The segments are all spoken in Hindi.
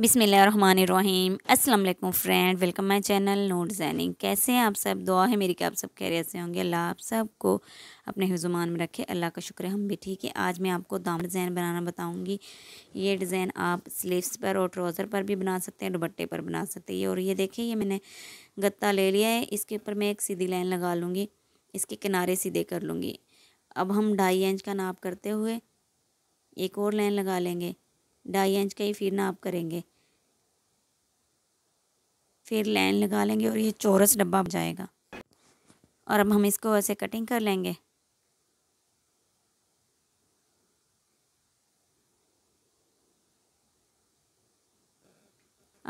बिसमीम असलम फ्रेंड वेलकम माई चैनल नोट जैनिंग कैसे हैं आप सब दुआ है मेरी कि आप सब खैरियत से होंगे अल्लाह आप सबको अपने हिजुमान में रखे अल्लाह का शुक्र हम भी ठीक है आज मैं आपको दाम डिज़ाइन बनाना बताऊंगी ये डिज़ाइन आप स्लीव्स पर और ट्राउज़र पर भी बना सकते हैं दुपट्टे पर बना सकते हैं और ये देखिए ये मैंने गत्ता ले लिया है इसके ऊपर मैं एक सीधी लाइन लगा लूँगी इसके किनारे सीधे कर लूँगी अब हम ढाई इंच का नाप करते हुए एक और लाइन लगा लेंगे ढाई इंच का ही फिर नाप करेंगे फिर लाइन लगा लेंगे और ये चौरस डब्बा जाएगा और अब हम इसको ऐसे कटिंग कर लेंगे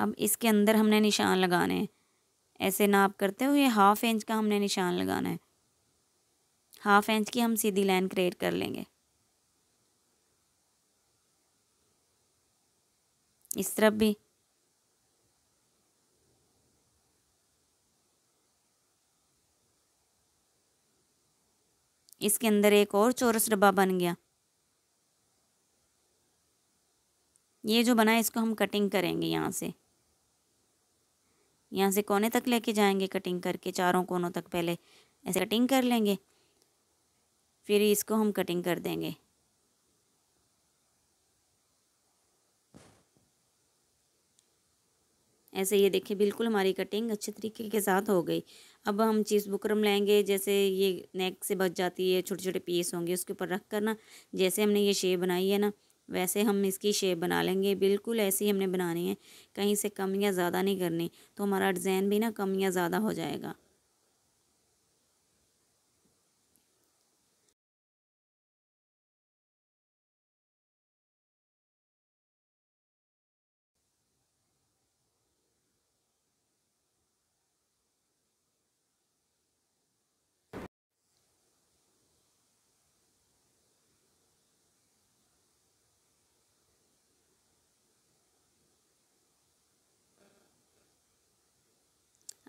अब इसके अंदर हमने निशान लगाने हैं ऐसे नाप करते हुए हाफ़ इंच का हमने निशान लगाना है हाफ़ इंच की हम सीधी लाइन क्रिएट कर लेंगे इस तरफ भी इसके अंदर एक और चौरस डब्बा बन गया ये जो बना है इसको हम कटिंग करेंगे यहाँ से यहाँ से कोने तक लेके जाएंगे कटिंग करके चारों कोनों तक पहले ऐसे कटिंग कर लेंगे फिर इसको हम कटिंग कर देंगे ऐसे ये देखिए बिल्कुल हमारी कटिंग अच्छे तरीके के साथ हो गई अब हम चीज़ बुकरम लेंगे जैसे ये नेक से बच जाती है छोटे छोटे पीस होंगे उसके ऊपर रख कर ना जैसे हमने ये शेप बनाई है ना वैसे हम इसकी शेप बना लेंगे बिल्कुल ऐसे ही हमने बनानी है कहीं से कम या ज़्यादा नहीं करनी तो हमारा डिज़ाइन भी ना कम या ज़्यादा हो जाएगा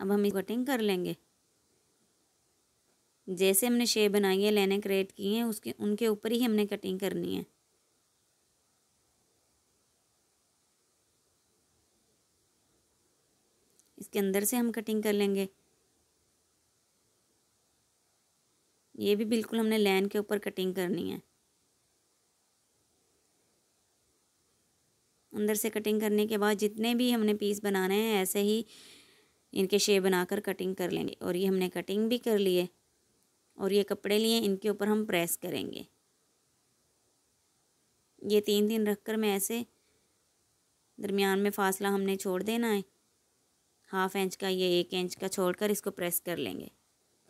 अब हम कटिंग कर लेंगे जैसे हमने शेप बनाई है लाइनें क्रिएट की हैं उसके उनके ऊपर ही हमने कटिंग करनी है इसके अंदर से हम कटिंग कर लेंगे ये भी बिल्कुल हमने लाइन के ऊपर कटिंग करनी है अंदर से कटिंग करने के बाद जितने भी हमने पीस बनाने हैं ऐसे ही इनके शेप बनाकर कटिंग कर लेंगे और ये हमने कटिंग भी कर लिए और ये कपड़े लिए इनके ऊपर हम प्रेस करेंगे ये तीन दिन रख कर मैं ऐसे दरमियान में फासला हमने छोड़ देना है हाफ इंच का ये एक इंच का छोड़कर इसको प्रेस कर लेंगे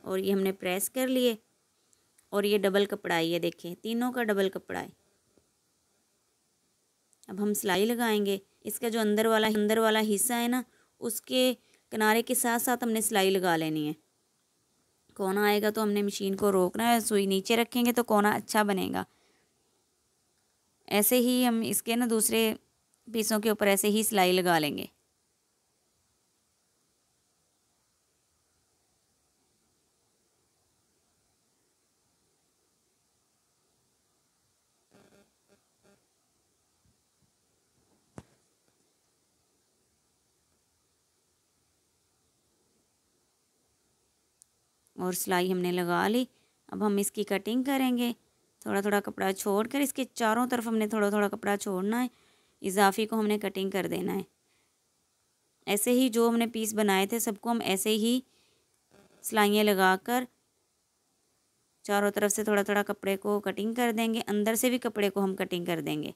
और ये हमने प्रेस कर लिए और ये डबल कपड़ा है ये देखिए तीनों का डबल कपड़ा है अब हम सिलाई लगाएंगे इसका जो अंदर वाला अंदर वाला हिस्सा है ना उसके किनारे के साथ साथ हमने सिलाई लगा लेनी है कोना आएगा तो हमने मशीन को रोकना है सुई नीचे रखेंगे तो कोना अच्छा बनेगा ऐसे ही हम इसके ना दूसरे पीसों के ऊपर ऐसे ही सिलाई लगा लेंगे और सिलाई हमने लगा ली अब हम इसकी कटिंग करेंगे थोड़ा थोड़ा कपड़ा छोड़ कर इसके चारों तरफ हमने थोड़ा थोड़ा कपड़ा छोड़ना है इजाफी को हमने कटिंग कर देना है ऐसे ही जो हमने पीस बनाए थे सबको हम ऐसे ही सिलाइयाँ लगा कर चारों तरफ से थोड़ा थोड़ा कपड़े को कटिंग कर देंगे अंदर से भी कपड़े को हम कटिंग कर देंगे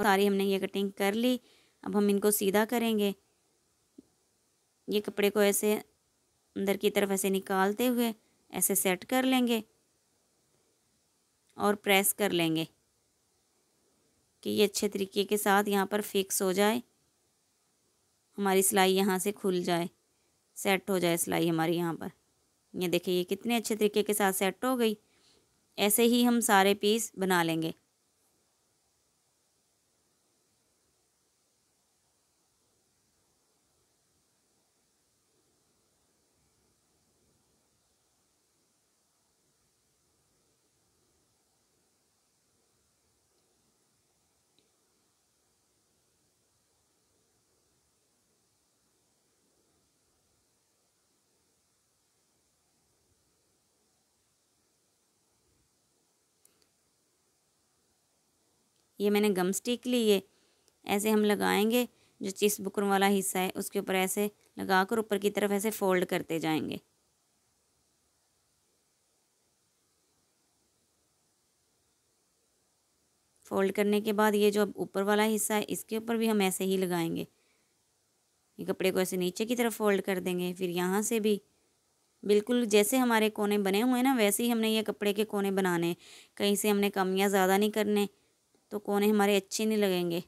और सारी हमने ये कटिंग कर ली अब हम इनको सीधा करेंगे ये कपड़े को ऐसे अंदर की तरफ ऐसे निकालते हुए ऐसे सेट कर लेंगे और प्रेस कर लेंगे कि ये अच्छे तरीके के साथ यहाँ पर फिक्स हो जाए हमारी सिलाई यहाँ से खुल जाए सेट हो जाए सिलाई हमारी यहाँ पर ये देखिए ये कितने अच्छे तरीके के साथ सेट हो गई ऐसे ही हम सारे पीस बना लेंगे ये मैंने गम स्टिक ली है ऐसे हम लगाएंगे जो चिस बुकर वाला हिस्सा है उसके ऊपर ऐसे लगा कर ऊपर की तरफ ऐसे फोल्ड करते जाएंगे फोल्ड करने के बाद ये जो अब ऊपर वाला हिस्सा है इसके ऊपर भी हम ऐसे ही लगाएंगे ये कपड़े को ऐसे नीचे की तरफ फोल्ड कर देंगे फिर यहाँ से भी बिल्कुल जैसे हमारे कोने बने हुए हैं ना वैसे ही हमने ये कपड़े के कोने बनाने कहीं से हमने कम या ज़्यादा नहीं करने तो कोने हमारे अच्छे नहीं लगेंगे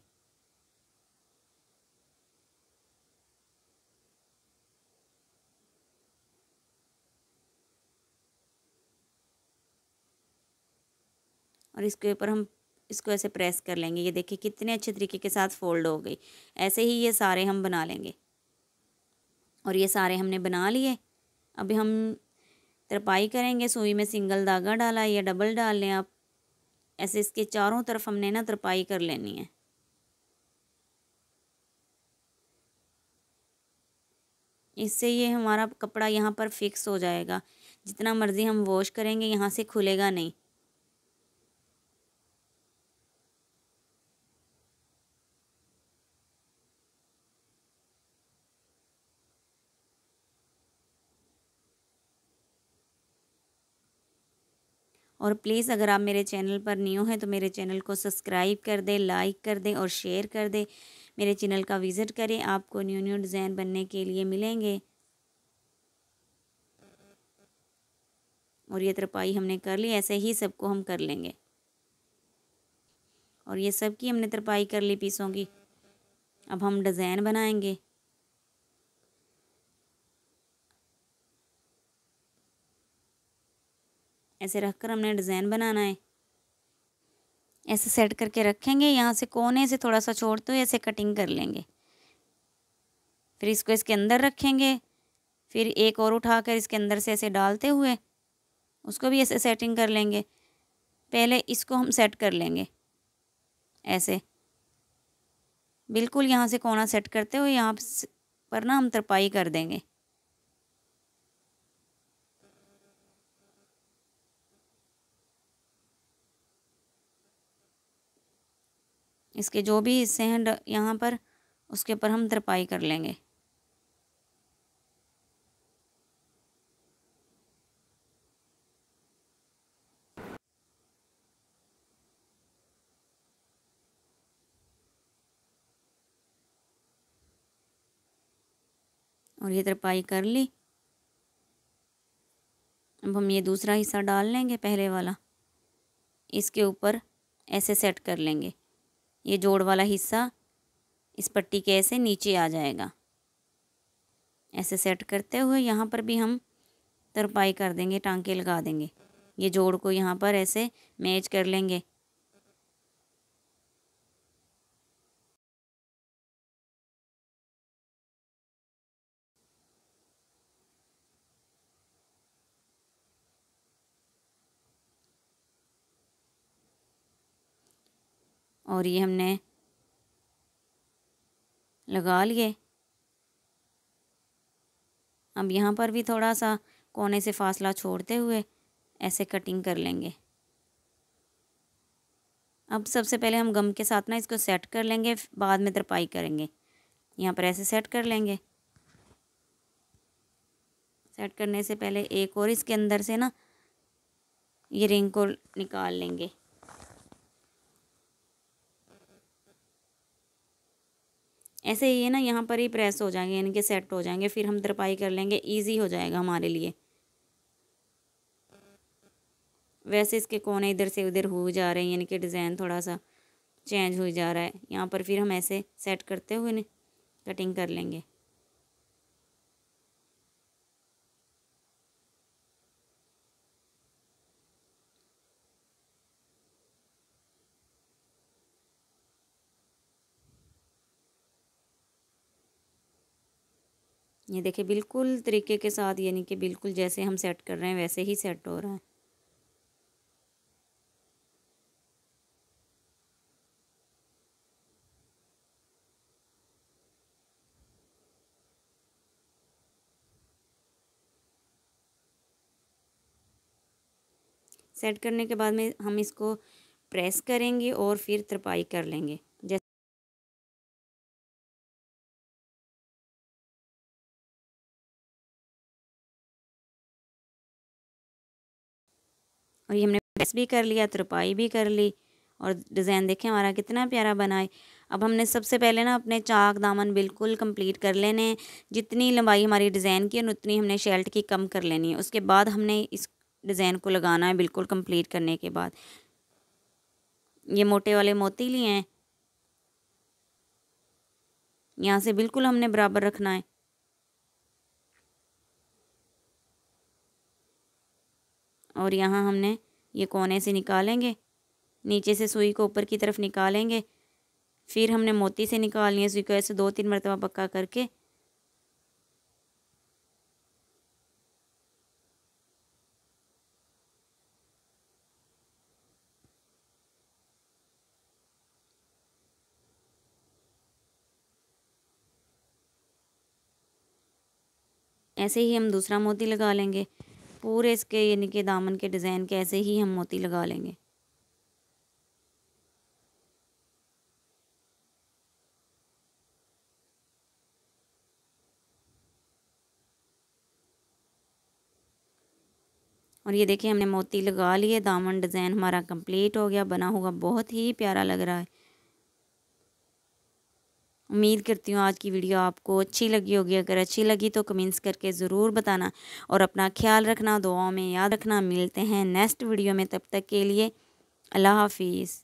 और इसके ऊपर हम इसको ऐसे प्रेस कर लेंगे ये देखिए कितने अच्छे तरीके के साथ फोल्ड हो गई ऐसे ही ये सारे हम बना लेंगे और ये सारे हमने बना लिए अभी हम तरपाई करेंगे सुई में सिंगल धागा डाला या डबल डाल लें आप ऐसे इसके चारों तरफ हमने ना तरपाई कर लेनी है इससे ये हमारा कपड़ा यहाँ पर फिक्स हो जाएगा जितना मर्ज़ी हम वॉश करेंगे यहाँ से खुलेगा नहीं और प्लीज़ अगर आप मेरे चैनल पर न्यू हैं तो मेरे चैनल को सब्सक्राइब कर दें लाइक कर दें और शेयर कर दें मेरे चैनल का विज़िट करें आपको न्यू न्यू डिज़ाइन बनने के लिए मिलेंगे और ये तरपाई हमने कर ली ऐसे ही सबको हम कर लेंगे और ये सब की हमने तरपाई कर ली पीसों की अब हम डिज़ाइन बनाएंगे ऐसे रख कर हमने डिज़ाइन बनाना है ऐसे सेट करके रखेंगे यहाँ से कोने से थोड़ा सा छोड़ते तो हुए ऐसे कटिंग कर लेंगे फिर इसको इसके अंदर रखेंगे फिर एक और उठाकर इसके अंदर से ऐसे डालते हुए उसको भी ऐसे सेटिंग कर लेंगे पहले इसको हम सेट कर लेंगे ऐसे बिल्कुल यहाँ से कोना सेट करते हुए यहाँ पर ना हम तरपाई कर देंगे इसके जो भी हिस्से हैं यहाँ पर उसके ऊपर हम तरपाई कर लेंगे और ये तरपाई कर ली अब हम ये दूसरा हिस्सा डाल लेंगे पहले वाला इसके ऊपर ऐसे सेट कर लेंगे ये जोड़ वाला हिस्सा इस पट्टी के ऐसे नीचे आ जाएगा ऐसे सेट करते हुए यहाँ पर भी हम तरपाई कर देंगे टांके लगा देंगे ये जोड़ को यहाँ पर ऐसे मैच कर लेंगे और ये हमने लगा लिए अब यहाँ पर भी थोड़ा सा कोने से फासला छोड़ते हुए ऐसे कटिंग कर लेंगे अब सबसे पहले हम गम के साथ ना इसको सेट कर लेंगे बाद में तरपाई करेंगे यहाँ पर ऐसे सेट कर लेंगे सेट करने से पहले एक और इसके अंदर से ना ये रिंग को निकाल लेंगे ऐसे ही है ना यहाँ पर ही प्रेस हो जाएंगे यानी कि सेट हो जाएंगे फिर हम तरपाई कर लेंगे ईजी हो जाएगा हमारे लिए वैसे इसके कोने इधर से उधर हो जा रहे हैं यानी कि डिज़ाइन थोड़ा सा चेंज हो जा रहा है यहाँ पर फिर हम ऐसे सेट करते हुए कटिंग कर लेंगे ये देखिए बिल्कुल तरीके के साथ यानी कि बिल्कुल जैसे हम सेट कर रहे हैं वैसे ही सेट हो रहा है सेट करने के बाद में हम इसको प्रेस करेंगे और फिर तरपाई कर लेंगे और ये हमने प्रेस भी कर लिया तुरपाई भी कर ली और डिज़ाइन देखें हमारा कितना प्यारा बनाए अब हमने सबसे पहले ना अपने चाक दामन बिल्कुल कंप्लीट कर लेने जितनी लंबाई हमारी डिज़ाइन की है उतनी हमने शेल्ट की कम कर लेनी है उसके बाद हमने इस डिज़ाइन को लगाना है बिल्कुल कंप्लीट करने के बाद ये मोटे वाले मोती लिए हैं यहाँ से बिल्कुल हमने बराबर रखना है और यहाँ हमने ये कोने से निकालेंगे नीचे से सुई को ऊपर की तरफ निकालेंगे फिर हमने मोती से निकालनी है सुई को ऐसे दो तीन मरतबा पक्का करके ऐसे ही हम दूसरा मोती लगा लेंगे पूरे इसके यानी कि दामन के डिज़ाइन के ऐसे ही हम मोती लगा लेंगे और ये देखिए हमने मोती लगा लिए दामन डिज़ाइन हमारा कंप्लीट हो गया बना हुआ बहुत ही प्यारा लग रहा है उम्मीद करती हूँ आज की वीडियो आपको अच्छी लगी होगी अगर अच्छी लगी तो कमेंट्स करके ज़रूर बताना और अपना ख्याल रखना दुआओं में याद रखना मिलते हैं नेक्स्ट वीडियो में तब तक के लिए अल्लाह हाफिज़